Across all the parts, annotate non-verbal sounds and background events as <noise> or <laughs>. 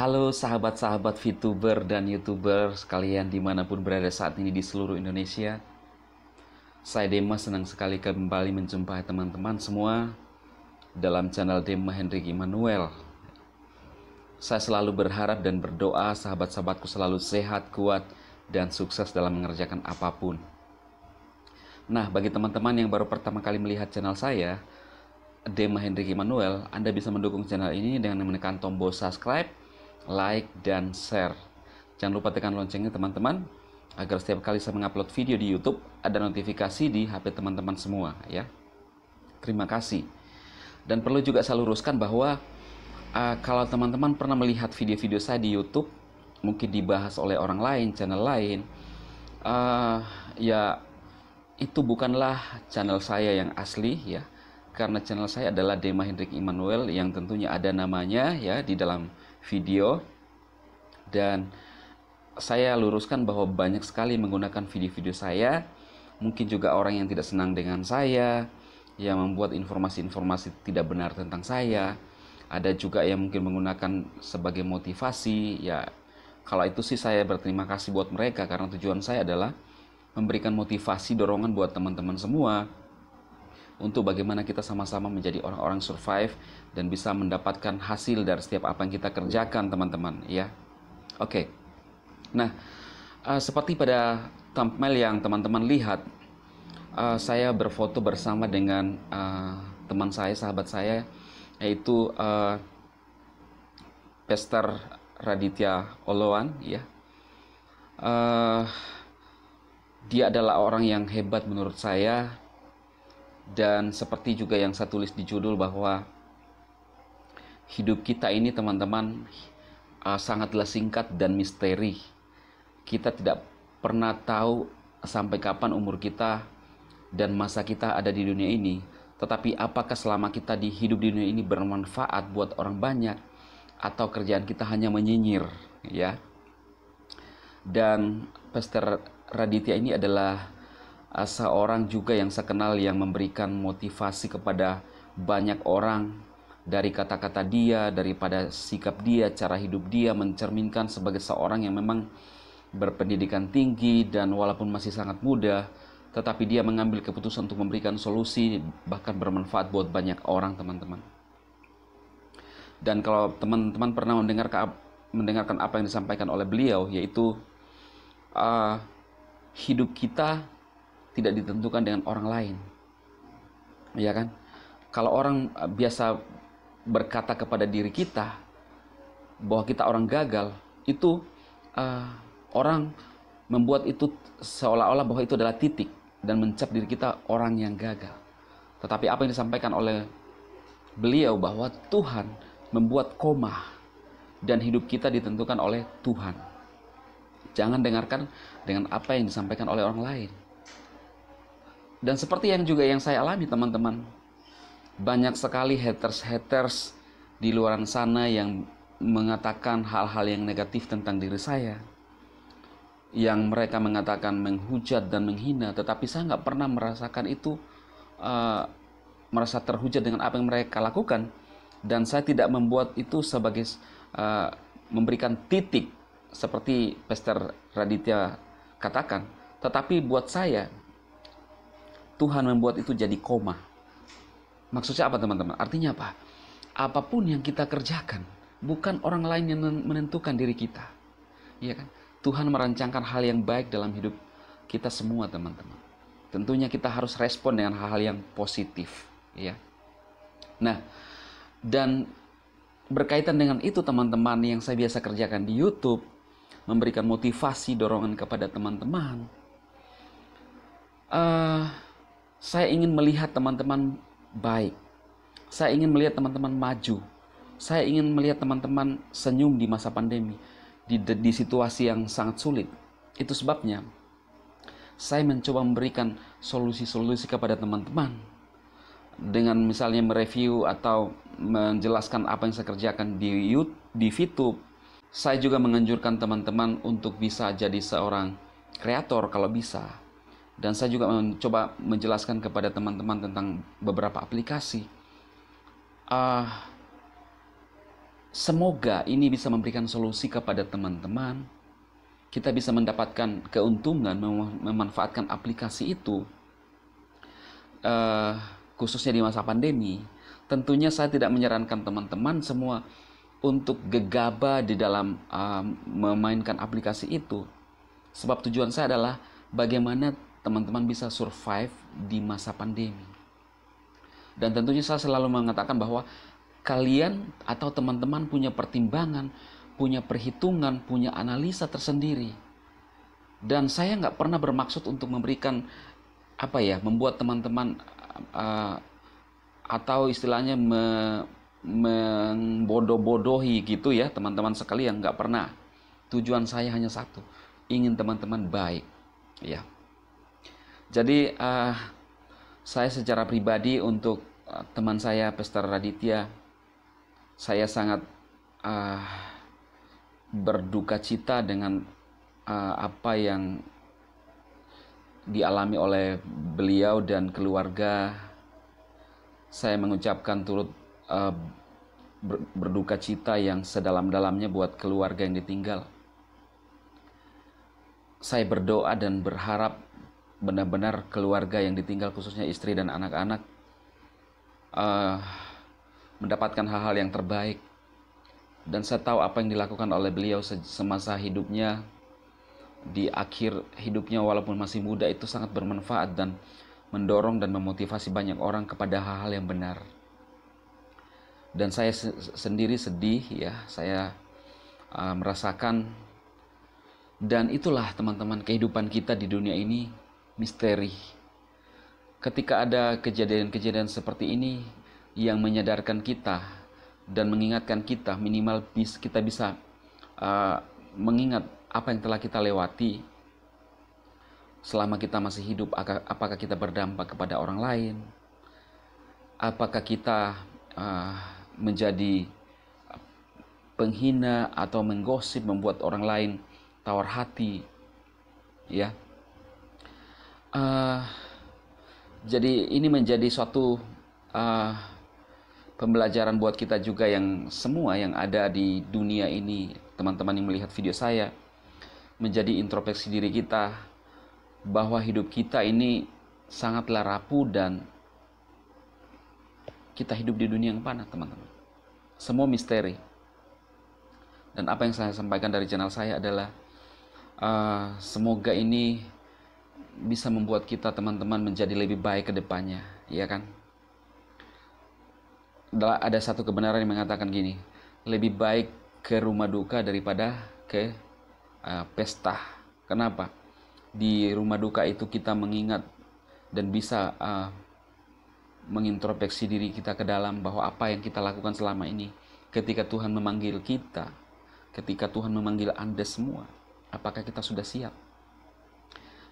Halo sahabat-sahabat VTuber dan YouTuber sekalian dimanapun berada saat ini di seluruh Indonesia. Saya Dema senang sekali kembali menjumpai teman-teman semua dalam channel Dema Hendrik Immanuel. Saya selalu berharap dan berdoa sahabat-sahabatku selalu sehat, kuat, dan sukses dalam mengerjakan apapun. Nah, bagi teman-teman yang baru pertama kali melihat channel saya, Dema Hendrik Immanuel, Anda bisa mendukung channel ini dengan menekan tombol subscribe, like, dan share. Jangan lupa tekan loncengnya teman-teman, agar setiap kali saya mengupload video di YouTube, ada notifikasi di HP teman-teman semua ya. Terima kasih. Dan perlu juga saya luruskan bahwa uh, kalau teman-teman pernah melihat video-video saya di YouTube, mungkin dibahas oleh orang lain, channel lain, uh, ya itu bukanlah channel saya yang asli ya karena channel saya adalah Dema Hendrik Immanuel yang tentunya ada namanya ya di dalam video dan saya luruskan bahwa banyak sekali menggunakan video-video saya mungkin juga orang yang tidak senang dengan saya yang membuat informasi-informasi tidak benar tentang saya ada juga yang mungkin menggunakan sebagai motivasi ya kalau itu sih saya berterima kasih buat mereka karena tujuan saya adalah memberikan motivasi dorongan buat teman-teman semua untuk bagaimana kita sama-sama menjadi orang-orang survive dan bisa mendapatkan hasil dari setiap apa yang kita kerjakan teman-teman ya oke okay. nah uh, seperti pada thumbnail yang teman-teman lihat uh, saya berfoto bersama dengan uh, teman saya sahabat saya yaitu uh, Pester Raditya Oloan ya uh, dia adalah orang yang hebat menurut saya dan seperti juga yang saya tulis di judul bahwa hidup kita ini teman-teman uh, sangatlah singkat dan misteri. Kita tidak pernah tahu sampai kapan umur kita dan masa kita ada di dunia ini. Tetapi apakah selama kita di hidup di dunia ini bermanfaat buat orang banyak atau kerjaan kita hanya menyinyir, ya? Dan Pastor Raditya ini adalah seorang juga yang saya kenal yang memberikan motivasi kepada banyak orang dari kata-kata dia, daripada sikap dia, cara hidup dia mencerminkan sebagai seorang yang memang berpendidikan tinggi dan walaupun masih sangat muda, tetapi dia mengambil keputusan untuk memberikan solusi bahkan bermanfaat buat banyak orang, teman-teman. Dan kalau teman-teman pernah mendengar mendengarkan apa yang disampaikan oleh beliau yaitu uh, hidup kita tidak ditentukan dengan orang lain. Ya kan? Kalau orang eh, biasa berkata kepada diri kita bahwa kita orang gagal, itu uh, orang membuat itu seolah-olah bahwa itu adalah titik dan mencap diri kita orang yang gagal. Tetapi apa yang disampaikan oleh beliau bahwa Tuhan membuat koma dan hidup kita ditentukan oleh Tuhan. Jangan dengarkan dengan apa yang disampaikan oleh orang lain. Dan seperti yang juga yang saya alami teman-teman, banyak sekali haters-haters di luar sana yang mengatakan hal-hal yang negatif tentang diri saya. Yang mereka mengatakan menghujat dan menghina, tetapi saya nggak pernah merasakan itu uh, merasa terhujat dengan apa yang mereka lakukan. Dan saya tidak membuat itu sebagai uh, memberikan titik seperti Pastor Raditya katakan. Tetapi buat saya, Tuhan membuat itu jadi koma. Maksudnya apa teman-teman? Artinya apa? Apapun yang kita kerjakan, bukan orang lain yang menentukan diri kita. Iya kan? Tuhan merancangkan hal yang baik dalam hidup kita semua, teman-teman. Tentunya kita harus respon dengan hal-hal yang positif, ya. Nah, dan berkaitan dengan itu teman-teman yang saya biasa kerjakan di YouTube, memberikan motivasi, dorongan kepada teman-teman. Uh, saya ingin melihat teman-teman baik. Saya ingin melihat teman-teman maju. Saya ingin melihat teman-teman senyum di masa pandemi, di, di situasi yang sangat sulit. Itu sebabnya saya mencoba memberikan solusi-solusi kepada teman-teman dengan misalnya mereview atau menjelaskan apa yang saya kerjakan di YouTube, di YouTube. Saya juga menganjurkan teman-teman untuk bisa jadi seorang kreator kalau bisa. Dan saya juga mencoba menjelaskan kepada teman-teman tentang beberapa aplikasi. Uh, semoga ini bisa memberikan solusi kepada teman-teman. Kita bisa mendapatkan keuntungan mem memanfaatkan aplikasi itu, uh, khususnya di masa pandemi. Tentunya saya tidak menyarankan teman-teman semua untuk gegabah di dalam uh, memainkan aplikasi itu. Sebab tujuan saya adalah bagaimana teman-teman bisa survive di masa pandemi. Dan tentunya saya selalu mengatakan bahwa kalian atau teman-teman punya pertimbangan, punya perhitungan, punya analisa tersendiri. Dan saya nggak pernah bermaksud untuk memberikan apa ya, membuat teman-teman uh, atau istilahnya me, membodoh-bodohi gitu ya teman-teman sekalian nggak pernah. Tujuan saya hanya satu, ingin teman-teman baik. Ya. Jadi uh, saya secara pribadi untuk eh, teman saya Pester Raditya, saya sangat uh, berduka cita dengan uh, apa yang dialami oleh beliau dan keluarga. Saya mengucapkan turut uh, berduka cita yang sedalam-dalamnya buat keluarga yang ditinggal. Saya berdoa dan berharap benar-benar keluarga yang ditinggal khususnya istri dan anak-anak uh, mendapatkan hal-hal yang terbaik dan saya tahu apa yang dilakukan oleh beliau semasa hidupnya di akhir hidupnya walaupun masih muda itu sangat bermanfaat dan mendorong dan memotivasi banyak orang kepada hal-hal yang benar dan saya se sendiri sedih ya saya uh, merasakan dan itulah teman-teman kehidupan kita di dunia ini misteri. Ketika ada kejadian-kejadian seperti ini yang menyadarkan kita dan mengingatkan kita minimal bis kita bisa uh, mengingat apa yang telah kita lewati selama kita masih hidup apakah kita berdampak kepada orang lain apakah kita uh, menjadi penghina atau menggosip membuat orang lain tawar hati ya uh, jadi ini menjadi suatu uh, pembelajaran buat kita juga yang semua yang ada di dunia ini teman-teman yang melihat video saya menjadi introspeksi diri kita bahwa hidup kita ini sangatlah rapuh dan kita hidup di dunia yang panas teman-teman semua misteri dan apa yang saya sampaikan dari channel saya adalah uh, semoga ini bisa membuat kita teman-teman menjadi lebih baik ke depannya, ya kan? Ada satu kebenaran yang mengatakan gini, lebih baik ke rumah duka daripada ke uh, pesta. Kenapa? Di rumah duka itu kita mengingat dan bisa uh, mengintrospeksi diri kita ke dalam bahwa apa yang kita lakukan selama ini ketika Tuhan memanggil kita, ketika Tuhan memanggil Anda semua, apakah kita sudah siap?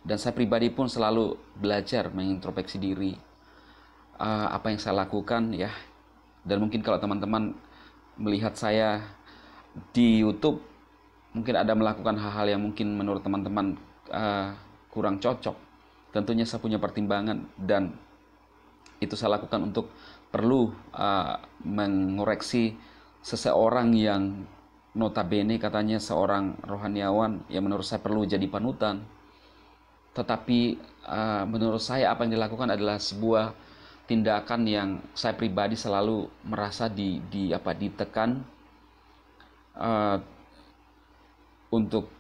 dan saya pribadi pun selalu belajar mengintrospeksi diri uh, apa yang saya lakukan ya dan mungkin kalau teman-teman melihat saya di YouTube mungkin ada melakukan hal-hal yang mungkin menurut teman-teman uh, kurang cocok tentunya saya punya pertimbangan dan itu saya lakukan untuk perlu uh, mengoreksi seseorang yang notabene katanya seorang rohaniawan yang menurut saya perlu jadi panutan tetapi uh, menurut saya apa yang dilakukan adalah sebuah tindakan yang saya pribadi selalu merasa di di apa ditekan uh, untuk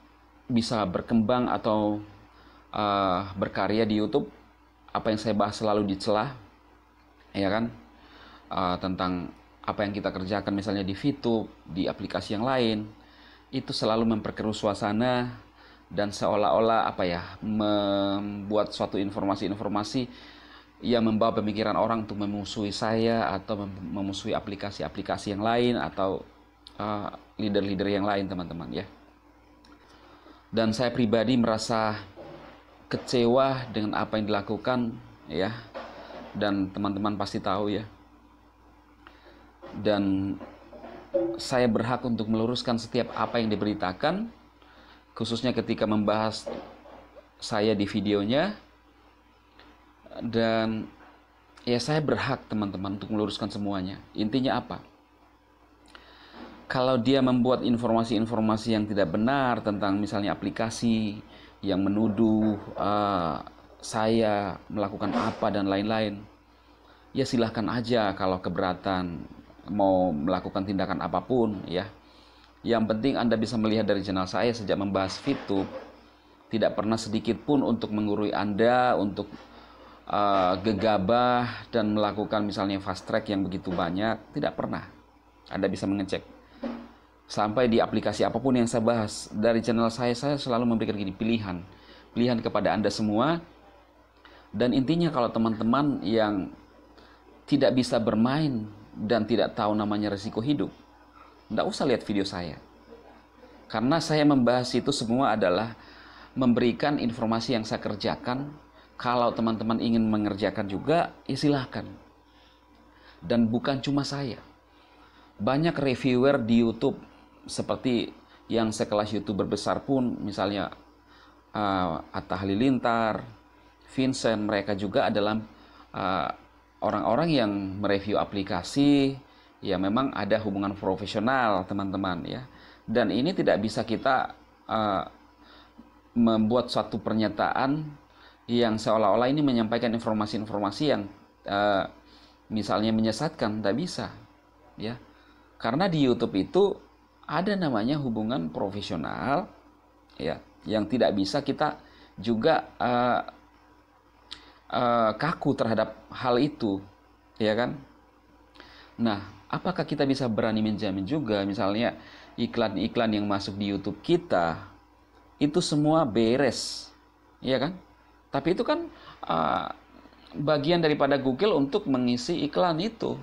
bisa berkembang atau uh, berkarya di YouTube apa yang saya bahas selalu dicelah ya kan uh, tentang apa yang kita kerjakan misalnya di VTube di aplikasi yang lain itu selalu memperkeruh suasana dan seolah-olah apa ya membuat suatu informasi-informasi yang membawa pemikiran orang untuk memusuhi saya atau memusuhi aplikasi-aplikasi yang lain atau eh, leader-leader uh, yang lain teman-teman ya dan saya pribadi merasa kecewa dengan apa yang dilakukan ya dan teman-teman pasti tahu ya dan saya berhak untuk meluruskan setiap apa yang diberitakan khususnya ketika membahas saya di videonya dan ya saya berhak teman-teman untuk meluruskan semuanya. Intinya apa? Kalau dia membuat informasi-informasi yang tidak benar tentang misalnya aplikasi yang menuduh uh, saya melakukan apa dan lain-lain, ya silahkan aja kalau keberatan mau melakukan tindakan apapun ya yang penting Anda bisa melihat dari channel saya sejak membahas Fitup, tidak pernah sedikit pun untuk mengurui Anda, untuk uh, gegabah dan melakukan misalnya fast track yang begitu banyak, tidak pernah. Anda bisa mengecek. Sampai di aplikasi apapun yang saya bahas, dari channel saya, saya selalu memberikan gini, pilihan. Pilihan kepada Anda semua. Dan intinya kalau teman-teman yang tidak bisa bermain dan tidak tahu namanya resiko hidup, tidak usah lihat video saya. Karena saya membahas itu semua adalah memberikan informasi yang saya kerjakan. Kalau teman-teman ingin mengerjakan juga, ya silahkan. Dan bukan cuma saya. Banyak reviewer di YouTube seperti yang sekelas youtuber besar pun misalnya uh, Atta Halilintar, Vincent mereka juga adalah eh, orang-orang uh, orang -orang yang mereview aplikasi ya memang ada hubungan profesional teman-teman ya dan ini tidak bisa kita uh, membuat suatu pernyataan yang seolah-olah ini menyampaikan informasi-informasi yang uh, misalnya menyesatkan tidak bisa ya karena di YouTube itu ada namanya hubungan profesional ya yang tidak bisa kita juga uh, uh, kaku terhadap hal itu ya kan nah apakah kita bisa berani menjamin juga misalnya iklan-iklan yang masuk di YouTube kita itu semua beres, ya kan? Tapi itu kan uh, bagian daripada Google untuk mengisi iklan itu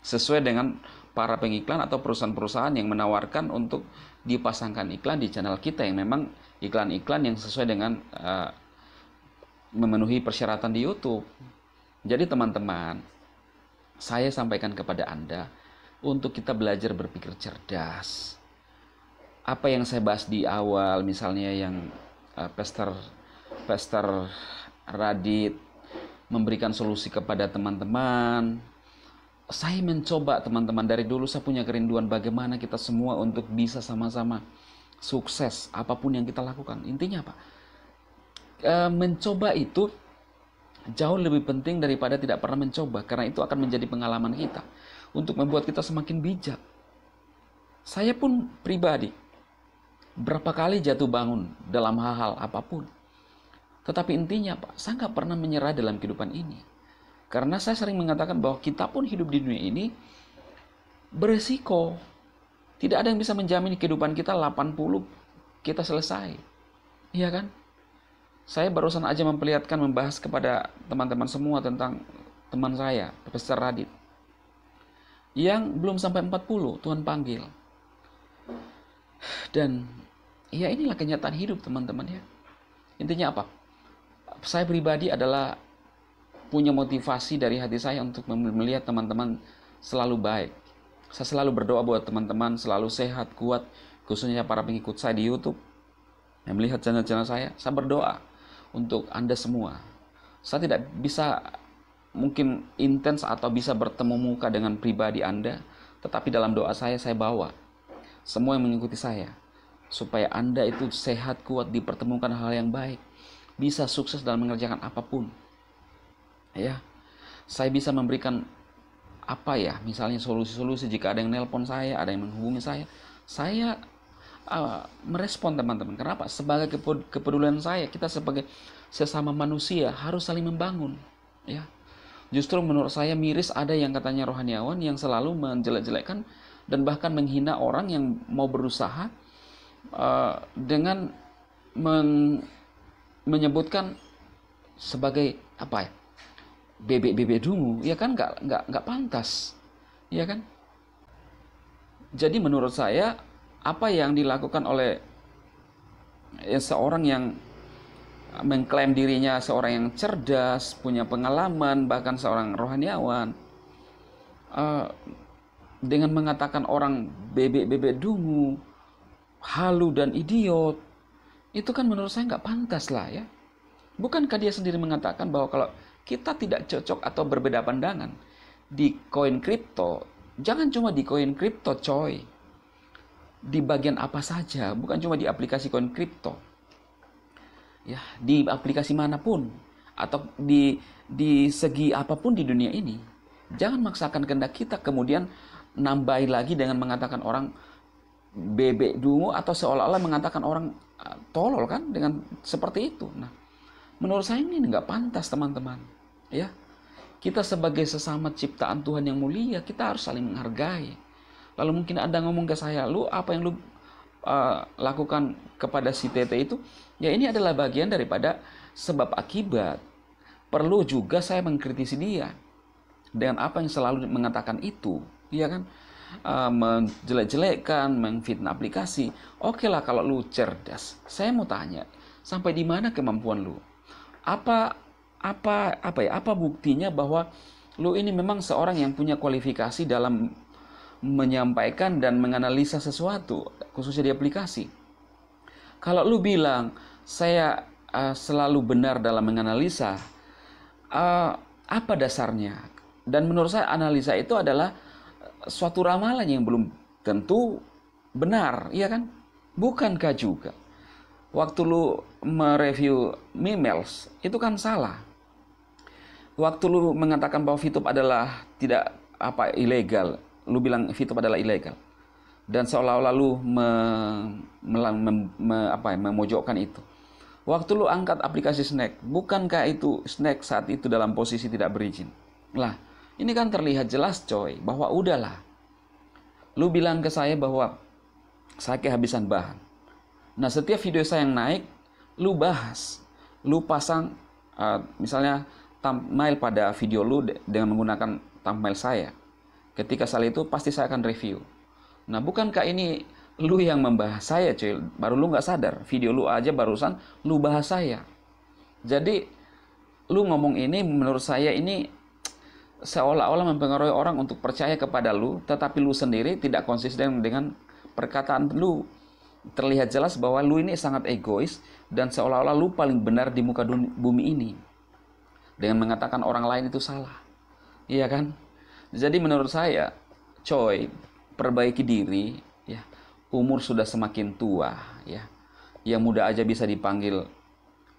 sesuai dengan para pengiklan atau perusahaan-perusahaan yang menawarkan untuk dipasangkan iklan di channel kita yang memang iklan-iklan yang sesuai dengan uh, memenuhi persyaratan di YouTube. Jadi teman-teman, saya sampaikan kepada Anda, untuk kita belajar berpikir cerdas. Apa yang saya bahas di awal, misalnya yang uh, eh, Pester Pester Radit memberikan solusi kepada teman-teman. Saya mencoba teman-teman dari dulu saya punya kerinduan bagaimana kita semua untuk bisa sama-sama sukses apapun yang kita lakukan. Intinya apa? Eh, mencoba itu jauh lebih penting daripada tidak pernah mencoba karena itu akan menjadi pengalaman kita untuk membuat kita semakin bijak. Saya pun pribadi berapa kali jatuh bangun dalam hal-hal apapun. Tetapi intinya, Pak, saya nggak pernah menyerah dalam kehidupan ini. Karena saya sering mengatakan bahwa kita pun hidup di dunia ini beresiko. Tidak ada yang bisa menjamin kehidupan kita 80 kita selesai. Iya kan? Saya barusan aja memperlihatkan membahas kepada teman-teman semua tentang teman saya, Profesor Radit yang belum sampai 40 Tuhan panggil. Dan ya inilah kenyataan hidup teman-teman ya. Intinya apa? Saya pribadi adalah punya motivasi dari hati saya untuk melihat teman-teman selalu baik. Saya selalu berdoa buat teman-teman selalu sehat, kuat, khususnya para pengikut saya di YouTube yang melihat channel-channel saya. Saya berdoa untuk Anda semua. Saya tidak bisa mungkin intens atau bisa bertemu muka dengan pribadi Anda, tetapi dalam doa saya saya bawa semua yang mengikuti saya supaya Anda itu sehat kuat dipertemukan hal yang baik, bisa sukses dalam mengerjakan apapun. Ya. Saya bisa memberikan apa ya misalnya solusi-solusi jika ada yang nelpon saya ada yang menghubungi saya saya uh, merespon teman-teman kenapa sebagai kepedulian saya kita sebagai sesama manusia harus saling membangun ya Justru menurut saya miris ada yang katanya rohaniawan yang selalu menjelek-jelekkan dan bahkan menghina orang yang mau berusaha uh, dengan men menyebutkan sebagai apa ya bebek-bebek dungu ya kan nggak nggak nggak pantas ya kan jadi menurut saya apa yang dilakukan oleh seorang yang mengklaim dirinya seorang yang cerdas, punya pengalaman, bahkan seorang rohaniawan. Uh, dengan mengatakan orang bebek-bebek dungu, halu dan idiot, itu kan menurut saya nggak pantas lah ya. Bukankah dia sendiri mengatakan bahwa kalau kita tidak cocok atau berbeda pandangan di koin kripto, jangan cuma di koin kripto coy. Di bagian apa saja, bukan cuma di aplikasi koin kripto ya di aplikasi manapun atau di di segi apapun di dunia ini jangan maksakan kehendak kita kemudian nambahin lagi dengan mengatakan orang bebek dungu atau seolah-olah mengatakan orang e, tolol kan dengan seperti itu nah menurut saya ini nggak pantas teman-teman ya kita sebagai sesama ciptaan Tuhan yang mulia kita harus saling menghargai lalu mungkin ada ngomong ke saya lu apa yang lu uh, lakukan kepada si TT itu, ya ini adalah bagian daripada sebab akibat. Perlu juga saya mengkritisi dia dengan apa yang selalu mengatakan itu, ya kan? Uh, menjelek-jelekkan, mengfitnah aplikasi. Oke okay lah kalau lu cerdas. Saya mau tanya, sampai di mana kemampuan lu? Apa apa apa ya? Apa buktinya bahwa lu ini memang seorang yang punya kualifikasi dalam menyampaikan dan menganalisa sesuatu, khususnya di aplikasi. Kalau lu bilang saya uh, selalu benar dalam menganalisa, uh, apa dasarnya? Dan menurut saya analisa itu adalah eh, suatu ramalan yang belum tentu benar, iya kan? Bukankah juga waktu lu mereview memels itu kan salah. Waktu lu mengatakan bahwa fitup adalah tidak apa ilegal, lu bilang fitur adalah ilegal dan seolah-olah lu me, me, me, me, apa ya, memojokkan itu. Waktu lu angkat aplikasi Snack, bukankah itu Snack saat itu dalam posisi tidak berizin? Lah, ini kan terlihat jelas coy, bahwa udahlah. Lu bilang ke saya bahwa saya kehabisan bahan. Nah, setiap video saya yang naik, lu bahas. Lu pasang, uh, misalnya, thumbnail pada video lu dengan menggunakan thumbnail saya Ketika salah itu pasti saya akan review. Nah, bukankah ini lu yang membahas saya, cuy? Baru lu nggak sadar. Video lu aja barusan lu bahas saya. Jadi lu ngomong ini menurut saya ini seolah-olah mempengaruhi orang untuk percaya kepada lu, tetapi lu sendiri tidak konsisten dengan perkataan lu. Terlihat jelas bahwa lu ini sangat egois dan seolah-olah lu paling benar di muka bumi ini. Dengan mengatakan orang lain itu salah. Iya kan? Jadi menurut saya, coy, perbaiki diri ya. Umur sudah semakin tua ya. Yang muda aja bisa dipanggil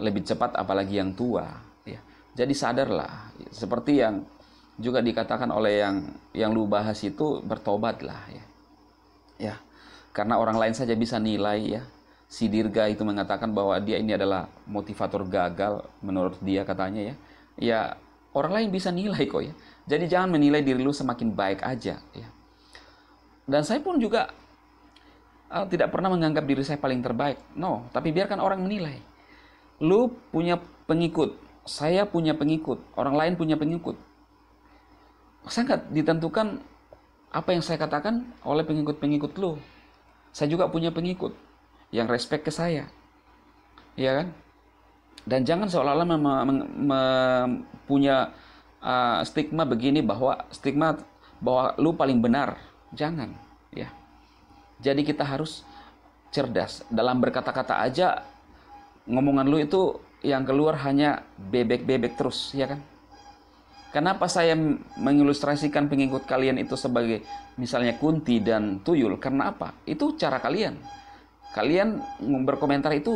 lebih cepat apalagi yang tua ya. Jadi sadarlah seperti yang juga dikatakan oleh yang yang lu bahas itu bertobatlah ya. Ya. Karena orang lain saja bisa nilai ya. Si Dirga itu mengatakan bahwa dia ini adalah motivator gagal menurut dia katanya ya. Ya orang lain bisa nilai kok ya jadi jangan menilai diri lu semakin baik aja. Ya. Dan saya pun juga uh, tidak pernah menganggap diri saya paling terbaik. No, tapi biarkan orang menilai. Lu punya pengikut, saya punya pengikut, orang lain punya pengikut. Sangat ditentukan apa yang saya katakan oleh pengikut-pengikut lu. Saya juga punya pengikut yang respect ke saya. Iya kan? Dan jangan seolah-olah mem- mem- mem- punya Eh, stigma begini bahwa stigma bahwa lu paling benar. Jangan, ya. Jadi kita harus cerdas. Dalam berkata-kata aja ngomongan lu itu yang keluar hanya bebek-bebek terus, ya kan? Kenapa saya mengilustrasikan pengikut kalian itu sebagai misalnya kunti dan tuyul? Karena apa? Itu cara kalian. Kalian berkomentar itu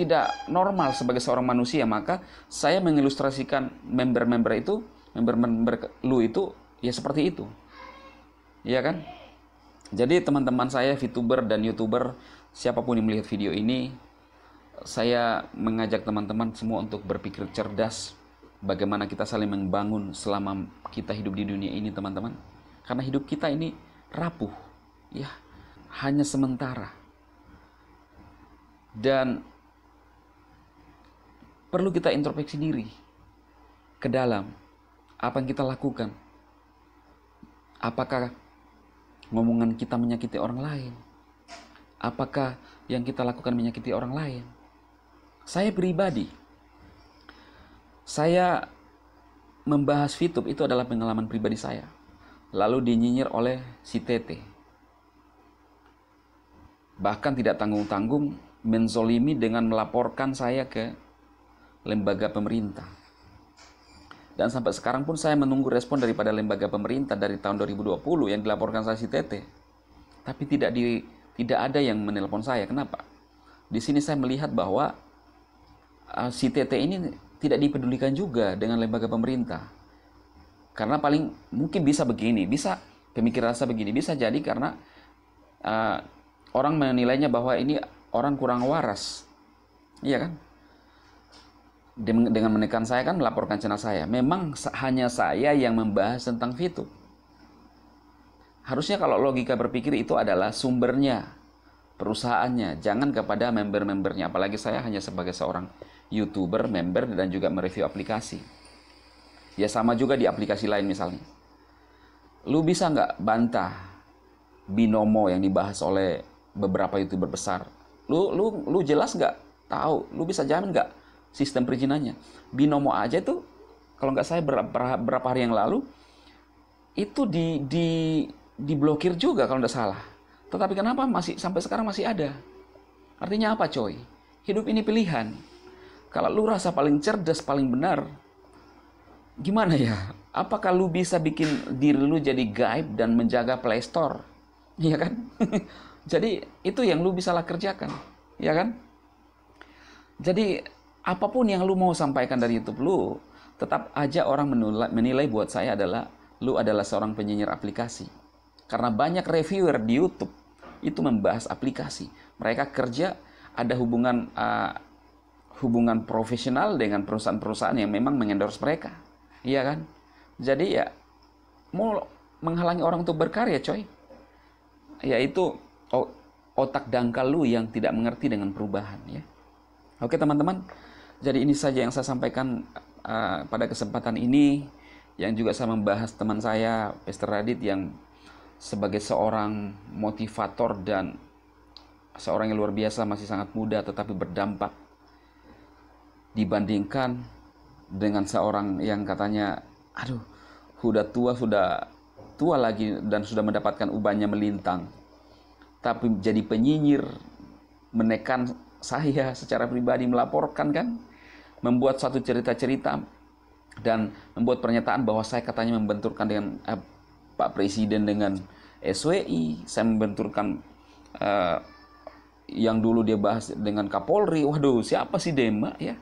tidak normal sebagai seorang manusia, maka saya mengilustrasikan member-member itu, member-member lu itu ya seperti itu. ya kan? Jadi teman-teman saya VTuber dan YouTuber siapapun yang melihat video ini saya mengajak teman-teman semua untuk berpikir cerdas bagaimana kita saling membangun selama kita hidup di dunia ini teman-teman. Karena hidup kita ini rapuh. Ya, hanya sementara. Dan perlu kita introspeksi diri ke dalam apa yang kita lakukan. Apakah ngomongan kita menyakiti orang lain? Apakah yang kita lakukan menyakiti orang lain? Saya pribadi, saya membahas Fitup itu adalah pengalaman pribadi saya. Lalu dinyinyir oleh si Tete. Bahkan tidak tanggung-tanggung menzolimi dengan melaporkan saya ke lembaga pemerintah. Dan sampai sekarang pun saya menunggu respon daripada lembaga pemerintah dari tahun 2020 yang dilaporkan saya si Tete. Tapi tidak di tidak ada yang menelpon saya. Kenapa? Di sini saya melihat bahwa uh, si Tete ini tidak dipedulikan juga dengan lembaga pemerintah. Karena paling mungkin bisa begini, bisa pemikir rasa begini, bisa jadi karena uh, orang menilainya bahwa ini orang kurang waras. Iya kan? dengan menekan saya kan melaporkan channel saya. Memang hanya saya yang membahas tentang fitur. Harusnya kalau logika berpikir itu adalah sumbernya, perusahaannya, jangan kepada member-membernya. Apalagi saya hanya sebagai seorang YouTuber, member, dan juga mereview aplikasi. Ya sama juga di aplikasi lain misalnya. Lu bisa nggak bantah binomo yang dibahas oleh beberapa YouTuber besar? Lu, lu, lu jelas nggak tahu? Lu bisa jamin nggak sistem perizinannya. Binomo aja itu kalau nggak saya berapa hari yang lalu itu di di diblokir juga kalau nggak salah. Tetapi kenapa masih sampai sekarang masih ada? Artinya apa, coy? Hidup ini pilihan. Kalau lu rasa paling cerdas, paling benar, gimana ya? Apakah lu bisa bikin diri lu jadi gaib dan menjaga playstore? Store? <laughs> Iya kan? <laughs> jadi itu yang lu bisa lah kerjakan, ya kan? Jadi apapun yang lu mau sampaikan dari YouTube lu, tetap aja orang menilai, menilai buat saya adalah lu adalah seorang penyinyir aplikasi. Karena banyak reviewer di YouTube itu membahas aplikasi. Mereka kerja ada hubungan uh, hubungan profesional dengan perusahaan-perusahaan yang memang mengendorse mereka. Iya kan? Jadi ya mau menghalangi orang untuk berkarya, coy. Yaitu otak dangkal lu yang tidak mengerti dengan perubahan ya. Oke, teman-teman. Jadi ini saja yang saya sampaikan uh, pada kesempatan ini yang juga saya membahas teman saya Pastor Radit yang sebagai seorang motivator dan seorang yang luar biasa masih sangat muda tetapi berdampak dibandingkan dengan seorang yang katanya aduh sudah tua sudah tua lagi dan sudah mendapatkan ubannya melintang tapi jadi penyinyir menekan saya secara pribadi melaporkan kan membuat satu cerita-cerita dan membuat pernyataan bahwa saya katanya membenturkan dengan eh, Pak Presiden dengan SWI, saya membenturkan eh, yang dulu dia bahas dengan Kapolri. Waduh, siapa sih Dema ya?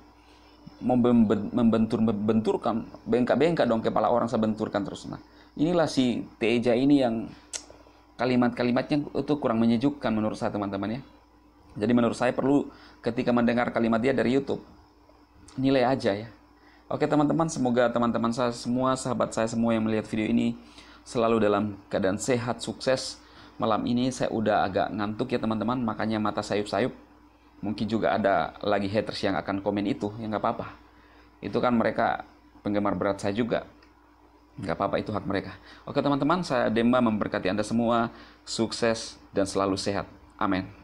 membentur membenturkan bengkak-bengkak dong kepala orang saya benturkan terus nah inilah si Teja ini yang kalimat-kalimatnya itu kurang menyejukkan menurut saya teman-teman ya jadi menurut saya perlu ketika mendengar kalimat dia dari YouTube nilai aja ya. Oke teman-teman, semoga teman-teman saya semua, sahabat saya semua yang melihat video ini selalu dalam keadaan sehat, sukses. Malam ini saya udah agak ngantuk ya teman-teman, makanya mata sayup-sayup. Mungkin juga ada lagi haters yang akan komen itu, ya nggak apa-apa. Itu kan mereka penggemar berat saya juga. Nggak apa-apa, itu hak mereka. Oke teman-teman, saya Demba memberkati Anda semua, sukses dan selalu sehat. Amin.